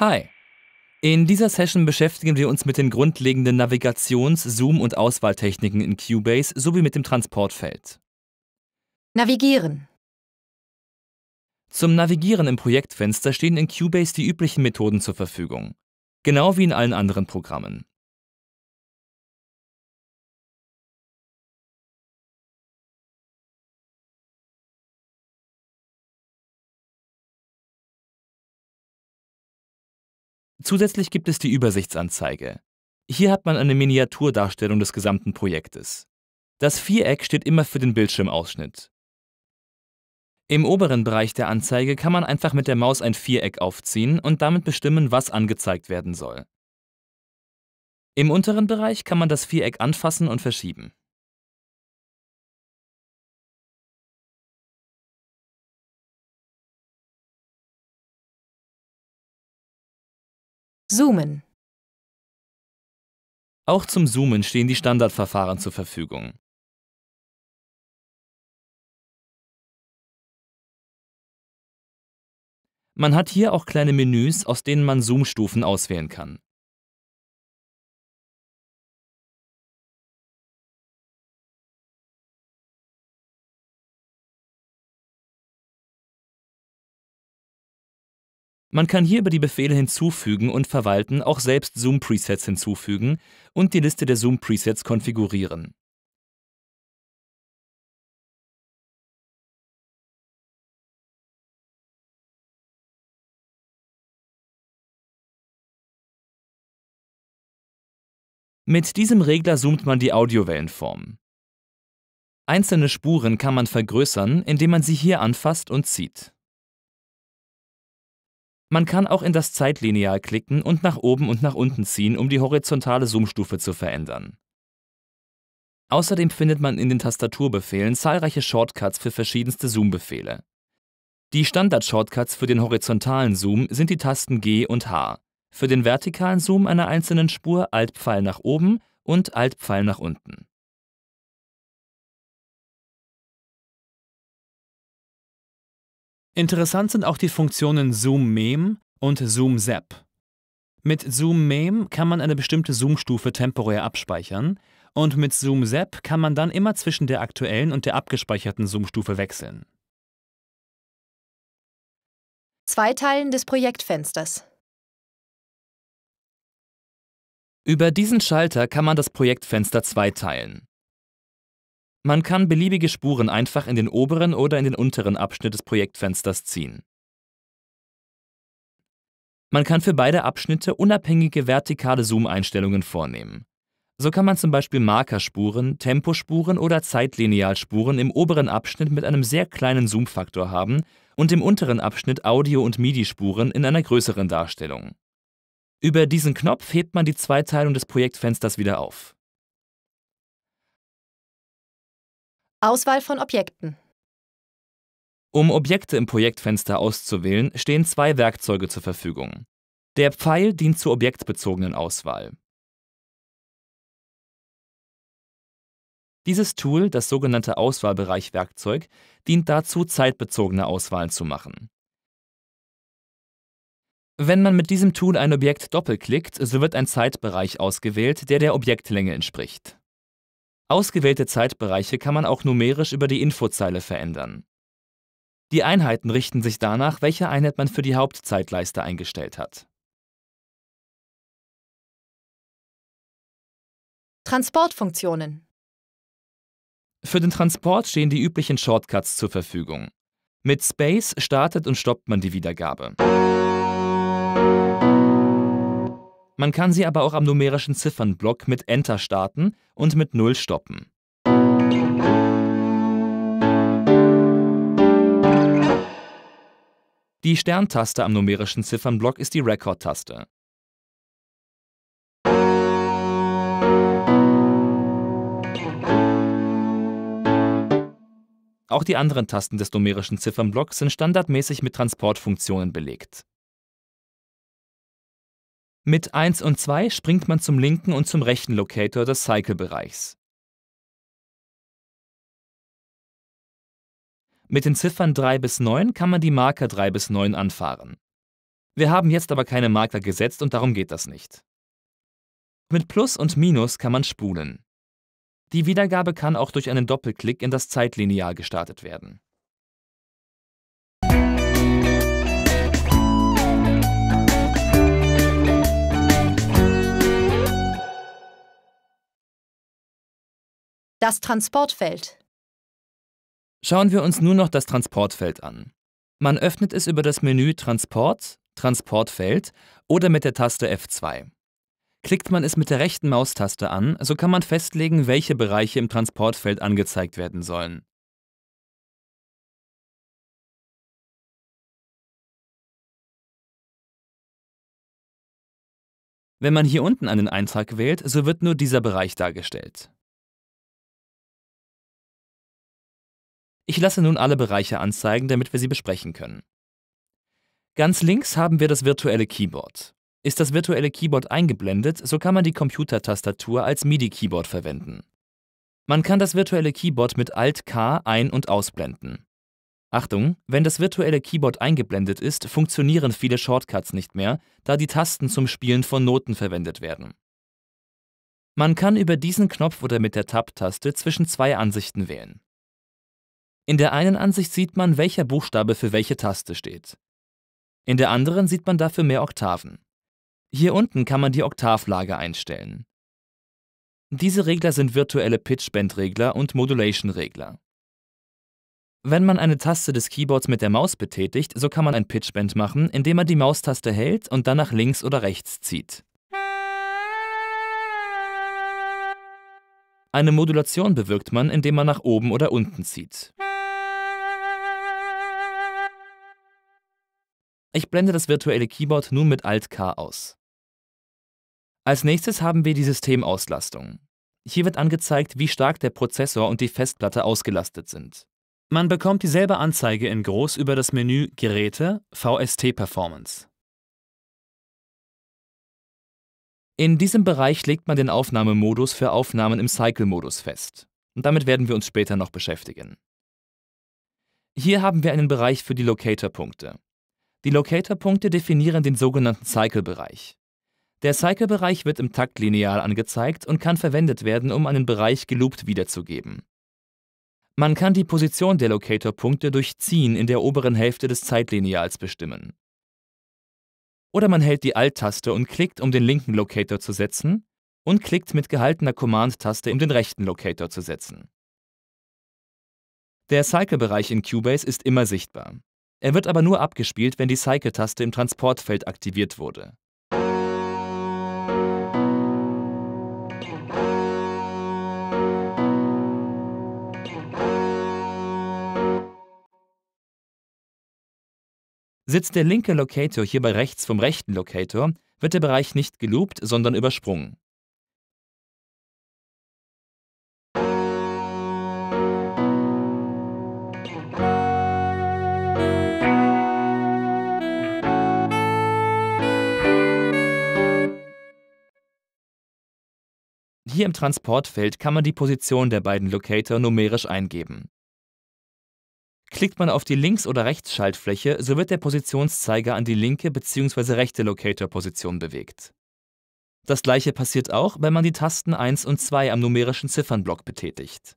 Hi. In dieser Session beschäftigen wir uns mit den grundlegenden Navigations-, Zoom- und Auswahltechniken in Cubase sowie mit dem Transportfeld. Navigieren. Zum Navigieren im Projektfenster stehen in Cubase die üblichen Methoden zur Verfügung, genau wie in allen anderen Programmen. Zusätzlich gibt es die Übersichtsanzeige. Hier hat man eine Miniaturdarstellung des gesamten Projektes. Das Viereck steht immer für den Bildschirmausschnitt. Im oberen Bereich der Anzeige kann man einfach mit der Maus ein Viereck aufziehen und damit bestimmen, was angezeigt werden soll. Im unteren Bereich kann man das Viereck anfassen und verschieben. Zoomen. Auch zum Zoomen stehen die Standardverfahren zur Verfügung. Man hat hier auch kleine Menüs, aus denen man Zoom-Stufen auswählen kann. Man kann hier über die Befehle hinzufügen und verwalten auch selbst Zoom-Presets hinzufügen und die Liste der Zoom-Presets konfigurieren. Mit diesem Regler zoomt man die Audiowellenform. Einzelne Spuren kann man vergrößern, indem man sie hier anfasst und zieht. Man kann auch in das Zeitlineal klicken und nach oben und nach unten ziehen, um die horizontale Zoomstufe zu verändern. Außerdem findet man in den Tastaturbefehlen zahlreiche Shortcuts für verschiedenste Zoombefehle. Die Standard-Shortcuts für den horizontalen Zoom sind die Tasten G und H, für den vertikalen Zoom einer einzelnen Spur Altpfeil nach oben und Altpfeil nach unten. Interessant sind auch die Funktionen Zoom-Mem und Zoom-Zap. Mit Zoom-Mem kann man eine bestimmte Zoom-Stufe temporär abspeichern und mit Zoom-Zap kann man dann immer zwischen der aktuellen und der abgespeicherten Zoom-Stufe wechseln. Zweiteilen des Projektfensters. Über diesen Schalter kann man das Projektfenster zweiteilen. Man kann beliebige Spuren einfach in den oberen oder in den unteren Abschnitt des Projektfensters ziehen. Man kann für beide Abschnitte unabhängige vertikale Zoom-Einstellungen vornehmen. So kann man zum Beispiel Markerspuren, Tempospuren oder Zeitlinealspuren im oberen Abschnitt mit einem sehr kleinen Zoom-Faktor haben und im unteren Abschnitt Audio- und MIDI-Spuren in einer größeren Darstellung. Über diesen Knopf hebt man die Zweiteilung des Projektfensters wieder auf. Auswahl von Objekten. Um Objekte im Projektfenster auszuwählen, stehen zwei Werkzeuge zur Verfügung. Der Pfeil dient zur objektbezogenen Auswahl. Dieses Tool, das sogenannte Auswahlbereich-Werkzeug, dient dazu, zeitbezogene Auswahlen zu machen. Wenn man mit diesem Tool ein Objekt doppelklickt, so wird ein Zeitbereich ausgewählt, der der Objektlänge entspricht. Ausgewählte Zeitbereiche kann man auch numerisch über die Infozeile verändern. Die Einheiten richten sich danach, welche Einheit man für die Hauptzeitleiste eingestellt hat. Transportfunktionen Für den Transport stehen die üblichen Shortcuts zur Verfügung. Mit Space startet und stoppt man die Wiedergabe. Man kann sie aber auch am numerischen Ziffernblock mit Enter starten und mit 0 stoppen. Die Sterntaste am numerischen Ziffernblock ist die Record-Taste. Auch die anderen Tasten des numerischen Ziffernblocks sind standardmäßig mit Transportfunktionen belegt. Mit 1 und 2 springt man zum linken und zum rechten Locator des Cycle-Bereichs. Mit den Ziffern 3 bis 9 kann man die Marker 3 bis 9 anfahren. Wir haben jetzt aber keine Marker gesetzt und darum geht das nicht. Mit Plus und Minus kann man spulen. Die Wiedergabe kann auch durch einen Doppelklick in das Zeitlineal gestartet werden. Das Transportfeld. Schauen wir uns nun noch das Transportfeld an. Man öffnet es über das Menü Transport, Transportfeld oder mit der Taste F2. Klickt man es mit der rechten Maustaste an, so kann man festlegen, welche Bereiche im Transportfeld angezeigt werden sollen. Wenn man hier unten einen Eintrag wählt, so wird nur dieser Bereich dargestellt. Ich lasse nun alle Bereiche anzeigen, damit wir sie besprechen können. Ganz links haben wir das virtuelle Keyboard. Ist das virtuelle Keyboard eingeblendet, so kann man die Computertastatur als MIDI-Keyboard verwenden. Man kann das virtuelle Keyboard mit Alt-K ein- und ausblenden. Achtung, wenn das virtuelle Keyboard eingeblendet ist, funktionieren viele Shortcuts nicht mehr, da die Tasten zum Spielen von Noten verwendet werden. Man kann über diesen Knopf oder mit der Tab-Taste zwischen zwei Ansichten wählen. In der einen Ansicht sieht man, welcher Buchstabe für welche Taste steht. In der anderen sieht man dafür mehr Oktaven. Hier unten kann man die Oktavlage einstellen. Diese Regler sind virtuelle Pitch-Bend-Regler und Modulation-Regler. Wenn man eine Taste des Keyboards mit der Maus betätigt, so kann man ein Pitchbend machen, indem man die Maustaste hält und dann nach links oder rechts zieht. Eine Modulation bewirkt man, indem man nach oben oder unten zieht. Ich blende das virtuelle Keyboard nun mit Alt-K aus. Als nächstes haben wir die Systemauslastung. Hier wird angezeigt, wie stark der Prozessor und die Festplatte ausgelastet sind. Man bekommt dieselbe Anzeige in groß über das Menü Geräte VST Performance. In diesem Bereich legt man den Aufnahmemodus für Aufnahmen im Cycle-Modus fest. Und damit werden wir uns später noch beschäftigen. Hier haben wir einen Bereich für die Locator-Punkte. Die Locator-Punkte definieren den sogenannten Cycle-Bereich. Der Cycle-Bereich wird im Taktlineal angezeigt und kann verwendet werden, um einen Bereich geloopt wiederzugeben. Man kann die Position der Locator-Punkte durch Ziehen in der oberen Hälfte des Zeitlineals bestimmen. Oder man hält die Alt-Taste und klickt, um den linken Locator zu setzen, und klickt mit gehaltener Command-Taste, um den rechten Locator zu setzen. Der Cycle-Bereich in Cubase ist immer sichtbar. Er wird aber nur abgespielt, wenn die Cycle-Taste im Transportfeld aktiviert wurde. Sitzt der linke Locator hierbei rechts vom rechten Locator, wird der Bereich nicht geloopt, sondern übersprungen. Hier im Transportfeld kann man die Position der beiden Locator numerisch eingeben. Klickt man auf die Links- oder Rechtsschaltfläche, so wird der Positionszeiger an die linke bzw. rechte Locator-Position bewegt. Das gleiche passiert auch, wenn man die Tasten 1 und 2 am numerischen Ziffernblock betätigt.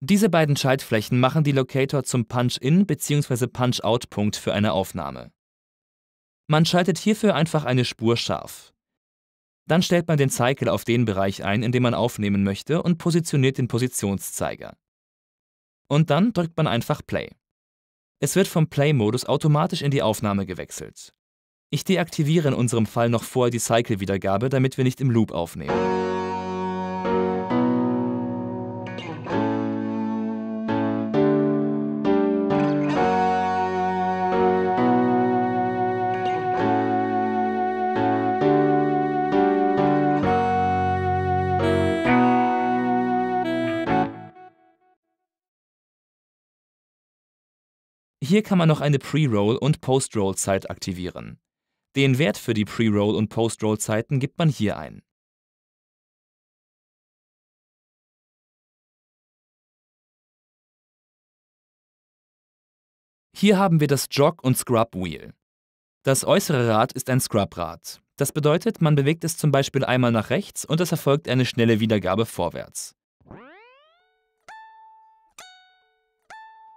Diese beiden Schaltflächen machen die Locator zum Punch-In- bzw. Punch-Out-Punkt für eine Aufnahme. Man schaltet hierfür einfach eine Spur scharf. Dann stellt man den Cycle auf den Bereich ein, in dem man aufnehmen möchte und positioniert den Positionszeiger. Und dann drückt man einfach Play. Es wird vom Play-Modus automatisch in die Aufnahme gewechselt. Ich deaktiviere in unserem Fall noch vorher die Cycle-Wiedergabe, damit wir nicht im Loop aufnehmen. Hier kann man noch eine Pre-Roll- und Post-Roll-Zeit aktivieren. Den Wert für die Pre-Roll- und Post-Roll-Zeiten gibt man hier ein. Hier haben wir das Jog- und Scrub-Wheel. Das äußere Rad ist ein Scrub-Rad. Das bedeutet, man bewegt es zum Beispiel einmal nach rechts und es erfolgt eine schnelle Wiedergabe vorwärts.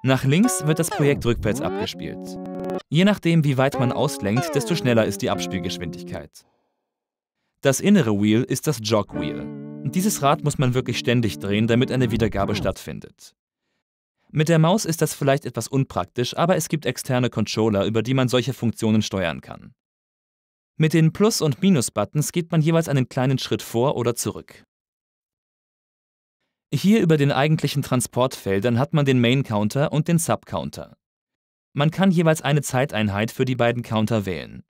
Nach links wird das Projekt rückwärts abgespielt. Je nachdem, wie weit man auslenkt, desto schneller ist die Abspielgeschwindigkeit. Das innere Wheel ist das Jog Wheel. Dieses Rad muss man wirklich ständig drehen, damit eine Wiedergabe stattfindet. Mit der Maus ist das vielleicht etwas unpraktisch, aber es gibt externe Controller, über die man solche Funktionen steuern kann. Mit den Plus- und Minus-Buttons geht man jeweils einen kleinen Schritt vor oder zurück. Hier über den eigentlichen Transportfeldern hat man den Main Counter und den Sub Counter. Man kann jeweils eine Zeiteinheit für die beiden Counter wählen.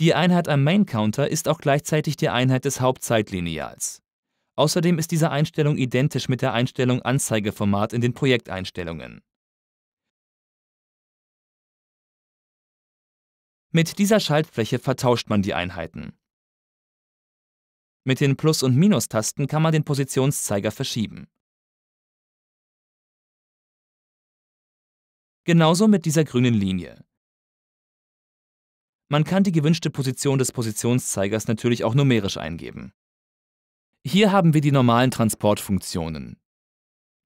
Die Einheit am Main Counter ist auch gleichzeitig die Einheit des Hauptzeitlineals. Außerdem ist diese Einstellung identisch mit der Einstellung Anzeigeformat in den Projekteinstellungen. Mit dieser Schaltfläche vertauscht man die Einheiten. Mit den Plus- und Minustasten kann man den Positionszeiger verschieben. Genauso mit dieser grünen Linie. Man kann die gewünschte Position des Positionszeigers natürlich auch numerisch eingeben. Hier haben wir die normalen Transportfunktionen.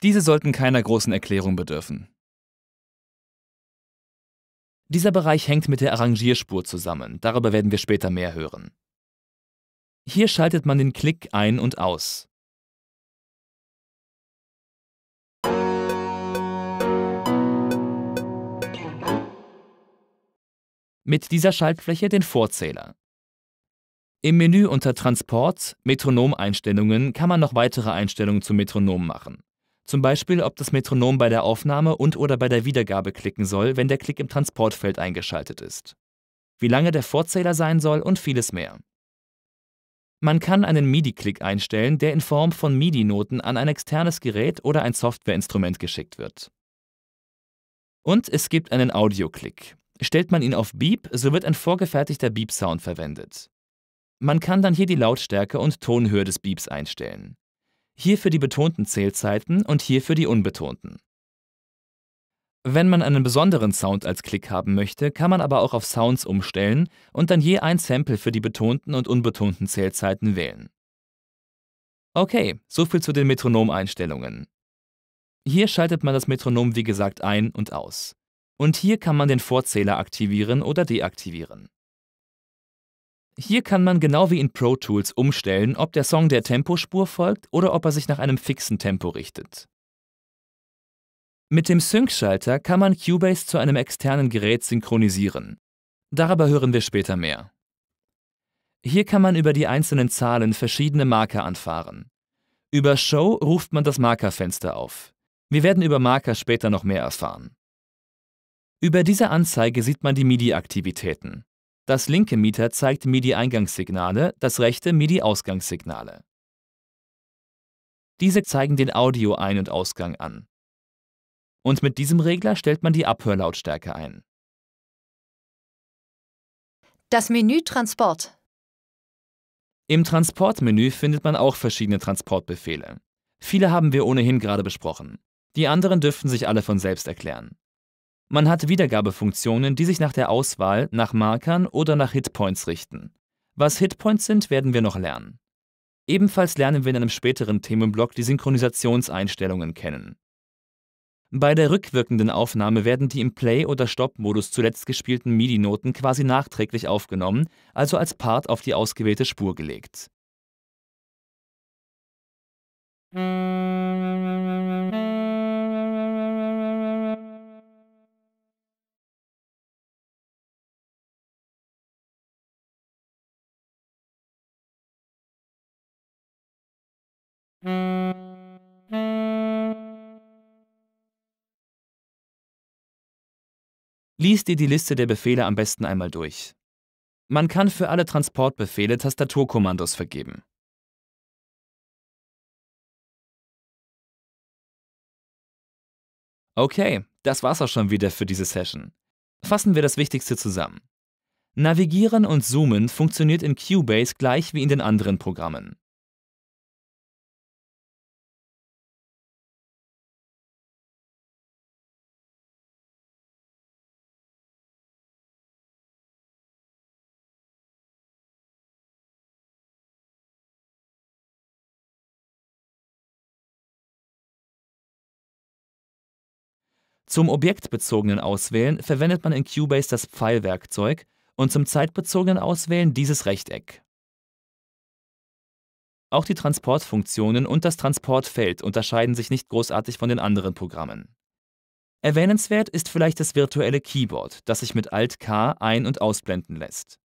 Diese sollten keiner großen Erklärung bedürfen. Dieser Bereich hängt mit der Arrangierspur zusammen, darüber werden wir später mehr hören. Hier schaltet man den Klick ein und aus. Mit dieser Schaltfläche den Vorzähler. Im Menü unter Transport, Metronomeinstellungen kann man noch weitere Einstellungen zum Metronom machen. Zum Beispiel, ob das Metronom bei der Aufnahme und/oder bei der Wiedergabe klicken soll, wenn der Klick im Transportfeld eingeschaltet ist. Wie lange der Vorzähler sein soll und vieles mehr. Man kann einen MIDI-Klick einstellen, der in Form von MIDI-Noten an ein externes Gerät oder ein Softwareinstrument geschickt wird. Und es gibt einen Audio-Klick. Stellt man ihn auf Beep, so wird ein vorgefertigter Beep-Sound verwendet. Man kann dann hier die Lautstärke und Tonhöhe des Beeps einstellen. Hier für die betonten Zählzeiten und hier für die unbetonten. Wenn man einen besonderen Sound als Klick haben möchte, kann man aber auch auf Sounds umstellen und dann je ein Sample für die betonten und unbetonten Zählzeiten wählen. Okay, soviel zu den Metronomeinstellungen. Hier schaltet man das Metronom wie gesagt ein und aus. Und hier kann man den Vorzähler aktivieren oder deaktivieren. Hier kann man genau wie in Pro Tools umstellen, ob der Song der Tempospur folgt oder ob er sich nach einem fixen Tempo richtet. Mit dem Sync-Schalter kann man Cubase zu einem externen Gerät synchronisieren. Darüber hören wir später mehr. Hier kann man über die einzelnen Zahlen verschiedene Marker anfahren. Über Show ruft man das Markerfenster auf. Wir werden über Marker später noch mehr erfahren. Über diese Anzeige sieht man die MIDI-Aktivitäten. Das linke Mieter zeigt MIDI-Eingangssignale, das rechte MIDI-Ausgangssignale. Diese zeigen den Audio-Ein- und Ausgang an und mit diesem Regler stellt man die Abhörlautstärke ein. Das Menü Transport. Im Transportmenü findet man auch verschiedene Transportbefehle. Viele haben wir ohnehin gerade besprochen. Die anderen dürften sich alle von selbst erklären. Man hat Wiedergabefunktionen, die sich nach der Auswahl, nach Markern oder nach Hitpoints richten. Was Hitpoints sind, werden wir noch lernen. Ebenfalls lernen wir in einem späteren Themenblock die Synchronisationseinstellungen kennen. Bei der rückwirkenden Aufnahme werden die im Play- oder Stop-Modus zuletzt gespielten MIDI-Noten quasi nachträglich aufgenommen, also als Part auf die ausgewählte Spur gelegt. Lies dir die Liste der Befehle am besten einmal durch. Man kann für alle Transportbefehle Tastaturkommandos vergeben. Okay, das war's auch schon wieder für diese Session. Fassen wir das Wichtigste zusammen. Navigieren und Zoomen funktioniert in Cubase gleich wie in den anderen Programmen. Zum objektbezogenen Auswählen verwendet man in Cubase das Pfeilwerkzeug und zum zeitbezogenen Auswählen dieses Rechteck. Auch die Transportfunktionen und das Transportfeld unterscheiden sich nicht großartig von den anderen Programmen. Erwähnenswert ist vielleicht das virtuelle Keyboard, das sich mit Alt-K ein- und ausblenden lässt.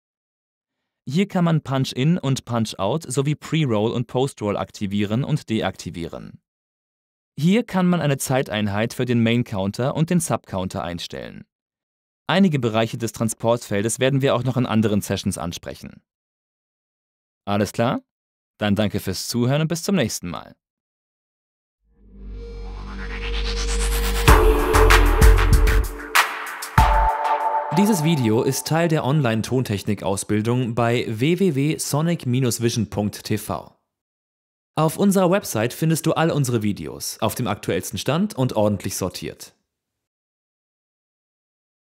Hier kann man Punch-In und Punch-Out sowie Pre-Roll und Post-Roll aktivieren und deaktivieren. Hier kann man eine Zeiteinheit für den Main Counter und den Sub Counter einstellen. Einige Bereiche des Transportfeldes werden wir auch noch in anderen Sessions ansprechen. Alles klar? Dann danke fürs Zuhören und bis zum nächsten Mal. Dieses Video ist Teil der Online-Tontechnik-Ausbildung bei www.sonic-vision.tv. Auf unserer Website findest du all unsere Videos auf dem aktuellsten Stand und ordentlich sortiert.